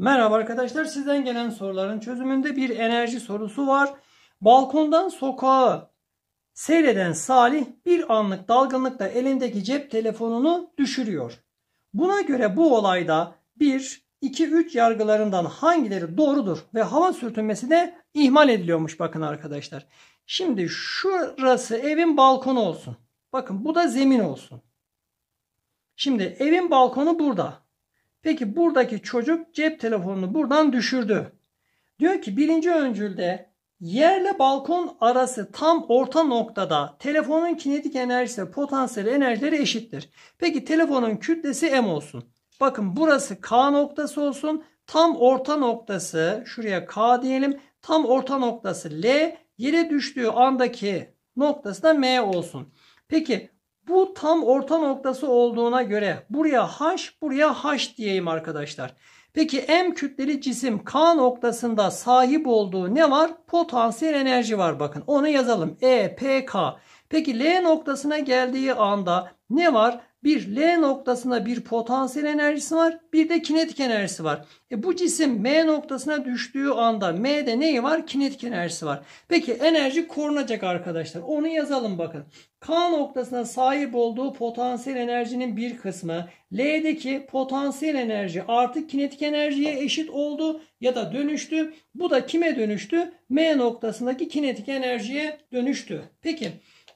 Merhaba arkadaşlar sizden gelen soruların çözümünde bir enerji sorusu var. Balkondan sokağa seyreden Salih bir anlık dalgınlıkla elindeki cep telefonunu düşürüyor. Buna göre bu olayda 1, 2, 3 yargılarından hangileri doğrudur ve hava sürtünmesi de ihmal ediliyormuş bakın arkadaşlar. Şimdi şurası evin balkonu olsun. Bakın bu da zemin olsun. Şimdi evin balkonu burada. Peki buradaki çocuk cep telefonunu buradan düşürdü. Diyor ki birinci öncülde yerle balkon arası tam orta noktada telefonun kinetik enerjisi potansiyel enerjileri eşittir. Peki telefonun kütlesi M olsun. Bakın burası K noktası olsun. Tam orta noktası şuraya K diyelim. Tam orta noktası L. Yere düştüğü andaki noktası da M olsun. Peki bu tam orta noktası olduğuna göre buraya h, buraya h diyeyim arkadaşlar. Peki M kütleli cisim K noktasında sahip olduğu ne var? Potansiyel enerji var bakın. Onu yazalım. E, P, K. Peki L noktasına geldiği anda ne var? Bir L noktasında bir potansiyel enerjisi var. Bir de kinetik enerjisi var. E bu cisim M noktasına düştüğü anda M'de neyi var? Kinetik enerjisi var. Peki enerji korunacak arkadaşlar. Onu yazalım bakın. K noktasına sahip olduğu potansiyel enerjinin bir kısmı L'deki potansiyel enerji artık kinetik enerjiye eşit oldu ya da dönüştü. Bu da kime dönüştü? M noktasındaki kinetik enerjiye dönüştü. Peki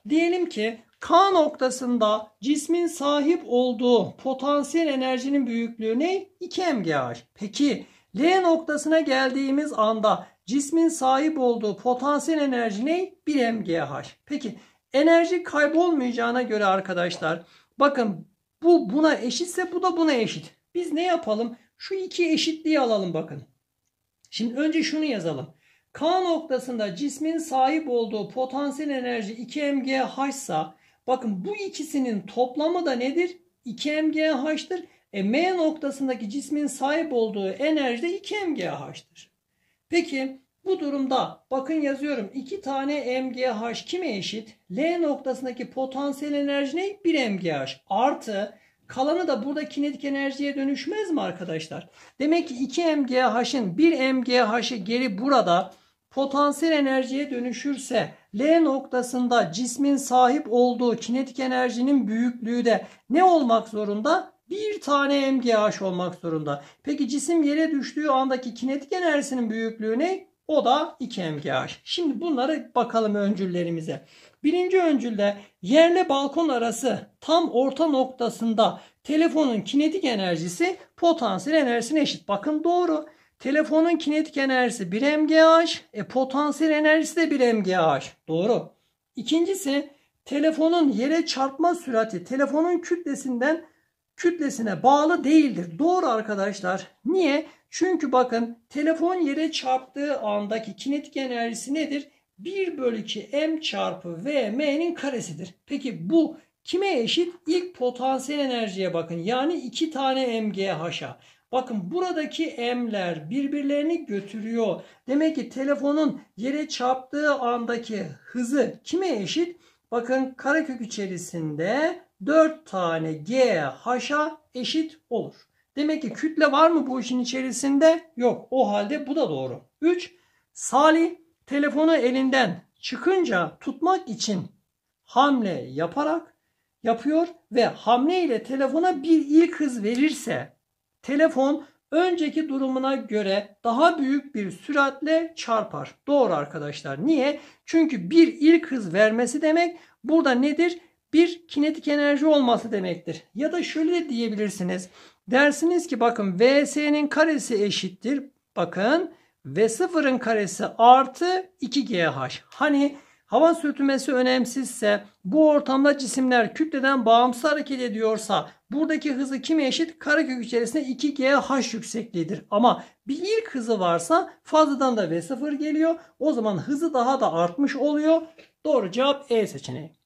Diyelim ki K noktasında cismin sahip olduğu potansiyel enerjinin büyüklüğü ne? 2 mgh. Peki L noktasına geldiğimiz anda cismin sahip olduğu potansiyel enerji ne? 1 mgh. Peki enerji kaybolmayacağına göre arkadaşlar bakın bu buna eşitse bu da buna eşit. Biz ne yapalım? Şu iki eşitliği alalım bakın. Şimdi önce şunu yazalım. K noktasında cismin sahip olduğu potansiyel enerji 2 mgh ise Bakın bu ikisinin toplamı da nedir? 2mgH'tır. E, M noktasındaki cismin sahip olduğu enerji de 2mgH'tır. Peki bu durumda bakın yazıyorum 2 tane mgh kime eşit? L noktasındaki potansiyel enerji ne? 1 mgh artı kalanı da burada kinetik enerjiye dönüşmez mi arkadaşlar? Demek ki 2 mgh'ın 1 mgh'ı geri burada potansiyel enerjiye dönüşürse L noktasında cismin sahip olduğu kinetik enerjinin büyüklüğü de ne olmak zorunda? Bir tane mgh olmak zorunda. Peki cisim yere düştüğü andaki kinetik enerjisinin büyüklüğü ne? O da 2 mgh. Şimdi bunları bakalım öncüllerimize. Birinci öncülde yerle balkon arası tam orta noktasında telefonun kinetik enerjisi potansiyel enerjisine eşit. Bakın doğru. Telefonun kinetik enerjisi 1 mgh. E, potansiyel enerjisi de 1 mgh. Doğru. İkincisi telefonun yere çarpma sürati telefonun kütlesinden kütlesine bağlı değildir. Doğru arkadaşlar. Niye? Çünkü bakın telefon yere çarptığı andaki kinetik enerjisi nedir? 1 bölü 2 m çarpı v m'nin karesidir. Peki bu kime eşit? İlk potansiyel enerjiye bakın. Yani 2 tane mgh'a. Bakın buradaki m'ler birbirlerini götürüyor. Demek ki telefonun yere çarptığı andaki hızı kime eşit? Bakın karekök içerisinde 4 tane G haşa eşit olur. Demek ki kütle var mı bu işin içerisinde? Yok. O halde bu da doğru. 3. Salih telefonu elinden çıkınca tutmak için hamle yaparak yapıyor ve hamle ile telefona bir ilk hız verirse telefon önceki durumuna göre daha büyük bir süratle çarpar. Doğru arkadaşlar. Niye? Çünkü bir ilk hız vermesi demek burada nedir? Bir kinetik enerji olması demektir. Ya da şöyle de diyebilirsiniz. Dersiniz ki bakın VS'nin karesi eşittir. Bakın V0'ın karesi artı 2GH. Hani Hava sürtünmesi önemsizse bu ortamda cisimler kütleden bağımsız hareket ediyorsa buradaki hızı kime eşit? Karekök içerisinde 2GH yüksekliğidir. Ama bir ilk hızı varsa fazladan da V0 geliyor. O zaman hızı daha da artmış oluyor. Doğru cevap E seçeneği.